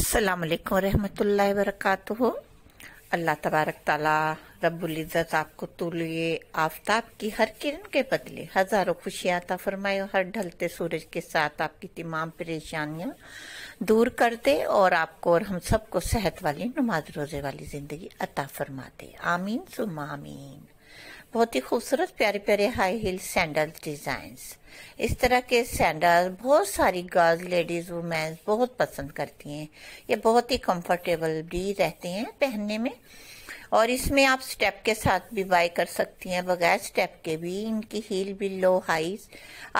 अस्सलाम वालेकुम रहमतुल्लाहि अल्लाह तबारक ताला रब्बुल इज़्ज़त आपको तुलिए आफताब की हर किरण के बदले हज़ारों खुशियाँ अता फरमाए और हर ढलते सूरज के साथ आपकी तमाम परेशानियाँ दूर कर दे और आपको और हम सबको सेहत वाली नमाज रोज़े वाली ज़िंदगी अता फरमा दे आमीन सुमा आमीन बहुत ही खूबसूरत प्यारे प्यारे हाई हील सैंडल डिज़ाइंस इस तरह के सैंडल बहुत सारी गर्ल्स लेडीज़ वुमेन्स बहुत पसंद करती हैं ये बहुत ही कंफर्टेबल भी रहते हैं पहनने में और इसमें आप स्टेप के साथ भी बाय कर सकती हैं बगैर स्टेप के भी इनकी हील भी लो हाई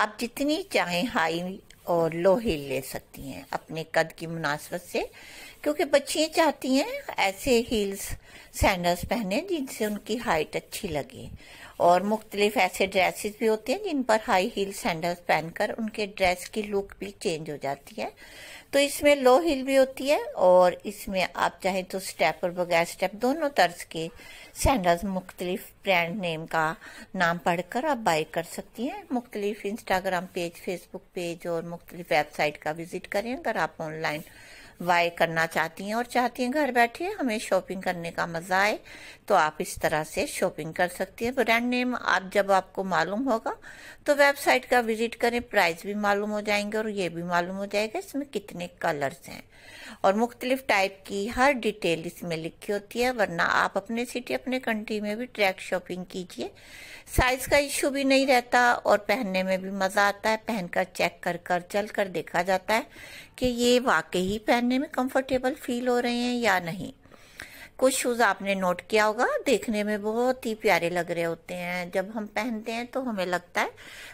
आप जितनी चाहें हाई और लो हील ले सकती हैं अपने कद की मुनासबत से क्योंकि बच्चियाँ चाहती हैं ऐसे हील्स सैंडल्स पहने जिनसे उनकी हाइट अच्छी लगे और मुख्तलिफ ऐसे ड्रेसेस भी होते हैं जिन पर हाई हील सैंडल्स पहनकर उनके ड्रेस की लुक भी चेंज हो जाती है तो इसमें लो हील भी होती है और इसमें आप चाहें तो स्टेप और बगैर स्टेप दोनों तर्ज के सैंडल्स मुख्तलिफ ब्रांड नेम का नाम पढ़कर आप बाई कर सकती हैं मुख्तलिफ इंस्टाग्राम पेज फेसबुक पेज और मुख्तलिफ वेबसाइट का विज़िट करें अगर आप ऑनलाइन बाय करना चाहती हैं और चाहती हैं घर बैठे हमें शॉपिंग करने का मज़ा आए तो आप इस तरह से शॉपिंग कर सकती हैं ब्रांड नेम आप जब आपको मालूम होगा तो वेबसाइट का विजिट करें प्राइस भी मालूम हो जाएंगे और ये भी मालूम हो जाएगा इसमें कितने कलर्स हैं और मुख्तलिफ टाइप की हर डिटेल इसमें लिखी होती है वरना आप अपने सिटी अपने कंट्री में भी ट्रैक शॉपिंग कीजिए साइज का इश्यू भी नहीं रहता और पहनने में भी मज़ा आता है पहनकर चेक कर कर चल कर देखा जाता है कि ये वाकई ही पहन पहनने में कंफर्टेबल फील हो रहे हैं या नहीं कुछ शूज़ आपने नोट किया होगा देखने में बहुत ही प्यारे लग रहे होते हैं जब हम पहनते हैं तो हमें लगता है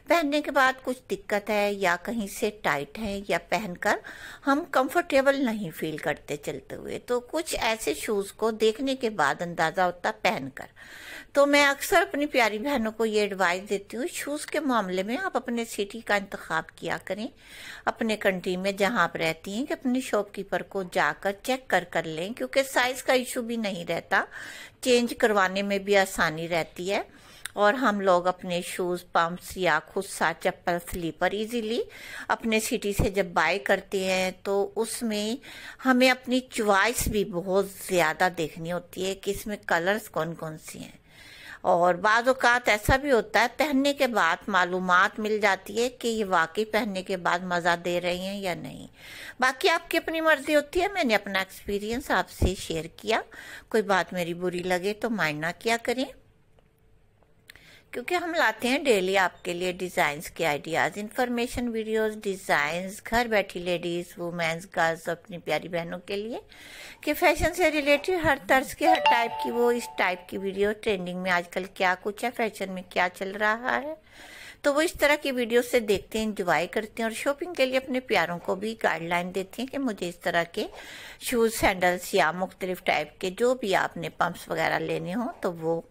पहनने के बाद कुछ दिक्कत है या कहीं से टाइट है या पहनकर हम कंफर्टेबल नहीं फील करते चलते हुए तो कुछ ऐसे शूज़ को देखने के बाद अंदाज़ा होता पहनकर तो मैं अक्सर अपनी प्यारी बहनों को ये एडवाइस देती हूँ शूज़ के मामले में आप अपने सिटी का इंतख्या किया करें अपने कंट्री में जहां आप रहती हैं कि अपने शॉपकीपर को जाकर चेक कर कर लें क्योंकि साइज़ का इशू भी भी नहीं रहता चेंज करवाने में भी आसानी रहती है और हम लोग अपने शूज़ पम्प्स या खुस्सा चप्पल स्लीपर इजीली अपने सिटी से जब बाय करते हैं तो उसमें हमें अपनी च्वाइस भी बहुत ज़्यादा देखनी होती है कि इसमें कलर्स कौन कौन सी हैं और बाज़ात ऐसा भी होता है पहनने के बाद मालूम मिल जाती है कि ये वाकई पहनने के बाद मज़ा दे रही हैं या नहीं बाकी आपकी अपनी मर्ज़ी होती है मैंने अपना एक्सपीरियंस आपसे शेयर किया कोई बात मेरी बुरी लगे तो माइंड ना किया करें क्योंकि हम लाते हैं डेली आपके लिए डिज़ाइंस के आइडियाज़ इन्फॉर्मेशन वीडियोस डिज़ाइंस घर बैठी लेडीज़ वुमेन्स गर्ल्स अपनी प्यारी बहनों के लिए कि फैशन से रिलेटेड हर तर्ज के हर टाइप की वो इस टाइप की वीडियो ट्रेंडिंग में आजकल क्या कुछ है फैशन में क्या चल रहा है तो वो इस तरह की वीडियो से देखते हैं इंजॉय करते हैं और शॉपिंग के लिए अपने प्यारों को भी गाइडलाइन देते हैं कि मुझे इस तरह के शूज़ सैंडल्स या मुख्तलिफ टाइप के जो भी आपने पंप्स वगैरह लेने हों तो वो